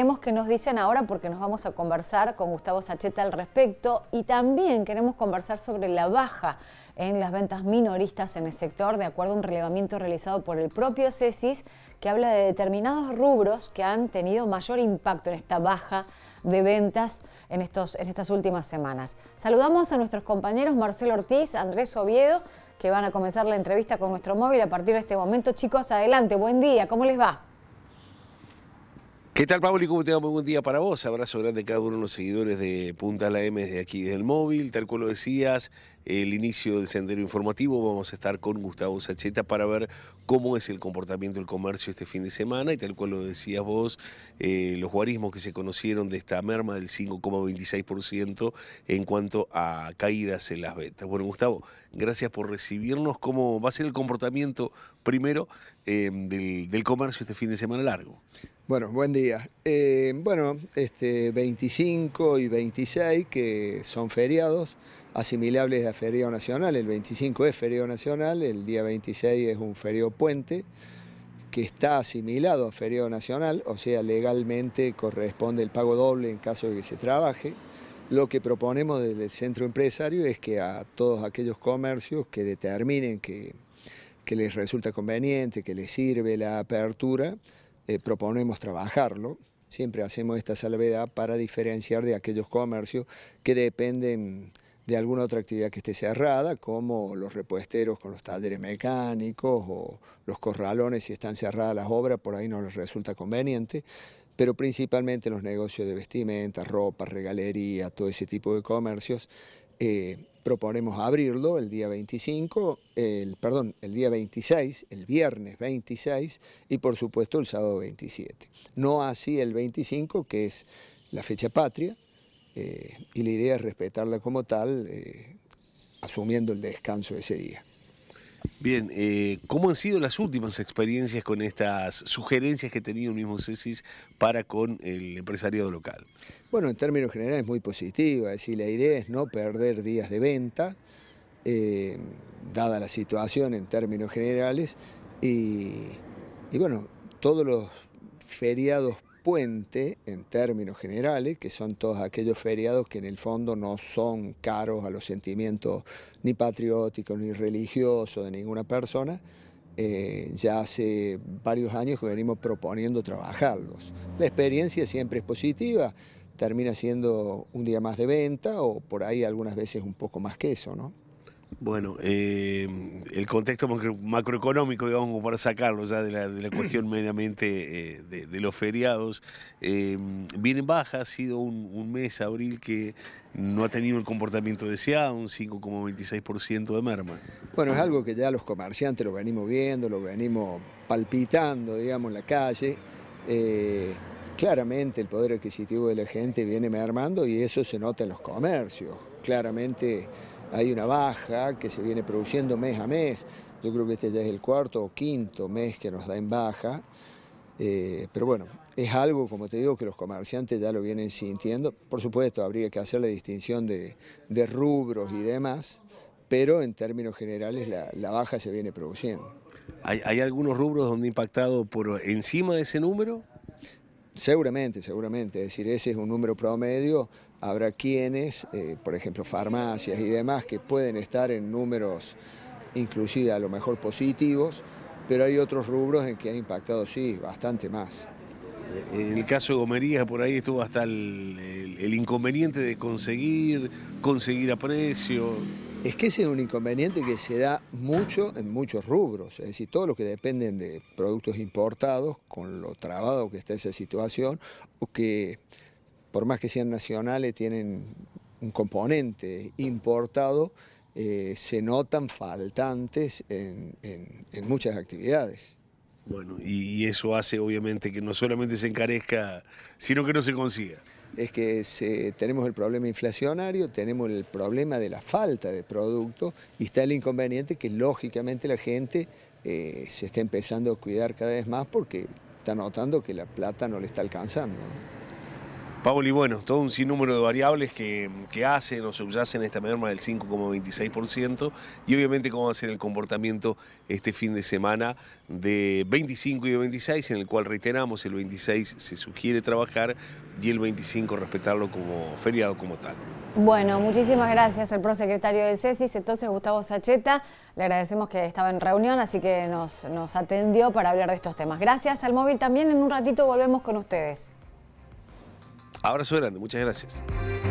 Queremos que nos dicen ahora porque nos vamos a conversar con Gustavo Sacheta al respecto y también queremos conversar sobre la baja en las ventas minoristas en el sector, de acuerdo a un relevamiento realizado por el propio CESIS, que habla de determinados rubros que han tenido mayor impacto en esta baja de ventas en, estos, en estas últimas semanas. Saludamos a nuestros compañeros Marcelo Ortiz, Andrés Oviedo, que van a comenzar la entrevista con nuestro móvil a partir de este momento. Chicos, adelante, buen día, ¿cómo les va? ¿Qué tal, Pablo? Y ¿Cómo te va? Muy buen día para vos. Abrazo grande a cada uno de los seguidores de Punta La M de aquí, desde el móvil. Tal cual lo decías, el inicio del sendero informativo vamos a estar con Gustavo Sacheta para ver cómo es el comportamiento del comercio este fin de semana y tal cual lo decías vos, eh, los guarismos que se conocieron de esta merma del 5,26% en cuanto a caídas en las ventas. Bueno, Gustavo, gracias por recibirnos. ¿Cómo va a ser el comportamiento primero eh, del, comercio este fin de semana largo? Bueno, buen día. Eh, bueno, este 25 y 26 que son feriados asimilables a feriado nacional. El 25 es feriado nacional, el día 26 es un feriado puente que está asimilado a feriado nacional, o sea, legalmente corresponde el pago doble en caso de que se trabaje. Lo que proponemos desde el centro empresario es que a todos aquellos comercios que determinen que, que les resulta conveniente, que les sirve la apertura, eh, proponemos trabajarlo. Siempre hacemos esta salvedad para diferenciar de aquellos comercios que dependen de alguna otra actividad que esté cerrada, como los repuesteros con los talleres mecánicos o los corralones si están cerradas las obras, por ahí no les resulta conveniente, pero principalmente los negocios de vestimenta, ropa, regalería, todo ese tipo de comercios, eh, proponemos abrirlo el día 25, el, perdón, el día 26, el viernes 26 y por supuesto el sábado 27. No así el 25, que es la fecha patria, eh, y la idea es respetarla como tal, eh, asumiendo el descanso de ese día. Bien, eh, ¿cómo han sido las últimas experiencias con estas sugerencias que tenía el mismo CESIS para con el empresariado local? Bueno, en términos generales muy positiva, es decir, la idea es no perder días de venta, dada la situación en términos generales, y, y bueno, todos los feriados puente en términos generales, que son todos aquellos feriados que en el fondo no son caros a los sentimientos ni patrióticos ni religiosos de ninguna persona, eh, ya hace varios años que venimos proponiendo trabajarlos. La experiencia siempre es positiva, termina siendo un día más de venta o por ahí algunas veces un poco más que eso, ¿no? Bueno, eh, el contexto macroeconómico, digamos, para sacarlo ya de la, cuestión meramente eh, de, los feriados, eh, viene baja, ha sido un, un, mes, abril, que no ha tenido el comportamiento deseado, un 5,26% de merma. Bueno, es algo que ya los comerciantes lo venimos viendo, lo venimos palpitando, digamos, en la calle. Eh, claramente el poder adquisitivo de la gente viene mermando y eso se nota en los comercios. Claramente hay una baja que se viene produciendo mes a mes. Yo creo que este ya es el cuarto o quinto mes que nos da en baja. Eh, pero bueno, es algo, como te digo, que los comerciantes ya lo vienen sintiendo. Por supuesto, habría que hacer la distinción de, rubros y demás, pero en términos generales la, baja se viene produciendo. ¿Hay, ¿Hay, algunos rubros donde impactado por encima de ese número? Seguramente, seguramente. Es decir, ese es un número promedio. Habrá quienes, eh, por ejemplo, farmacias y demás, que pueden estar en números inclusive a lo mejor positivos, pero hay otros rubros en que ha impactado, sí, bastante más. En el caso de Gomerías, por ahí estuvo hasta el inconveniente de conseguir, conseguir a precio es que ese es un inconveniente que se da mucho en muchos rubros, es decir, todos los que dependen de productos importados, con lo trabado que está esa situación, o que por más que sean nacionales tienen un componente importado, eh, se notan faltantes en muchas actividades. Bueno, y eso hace obviamente que no solamente se encarezca, sino que no se consiga es que tenemos el problema inflacionario, tenemos el problema de la falta de productos y está el inconveniente que lógicamente la gente eh, se está empezando a cuidar cada vez más porque está notando que la plata no le está alcanzando. Pablo, y bueno, todo un sinnúmero de variables que, hacen o subyacen esta norma del 5,26% y obviamente cómo va a ser el comportamiento este fin de semana de 25 y de 26, en el cual reiteramos el 26 se sugiere trabajar y el 25 respetarlo como feriado como tal. Bueno, muchísimas gracias al prosecretario del CESIS, entonces Gustavo Sacheta. Le agradecemos que estaba en reunión, así que nos, nos atendió para hablar de estos temas. Gracias al móvil también. En un ratito volvemos con ustedes. Abrazo grande, muchas gracias.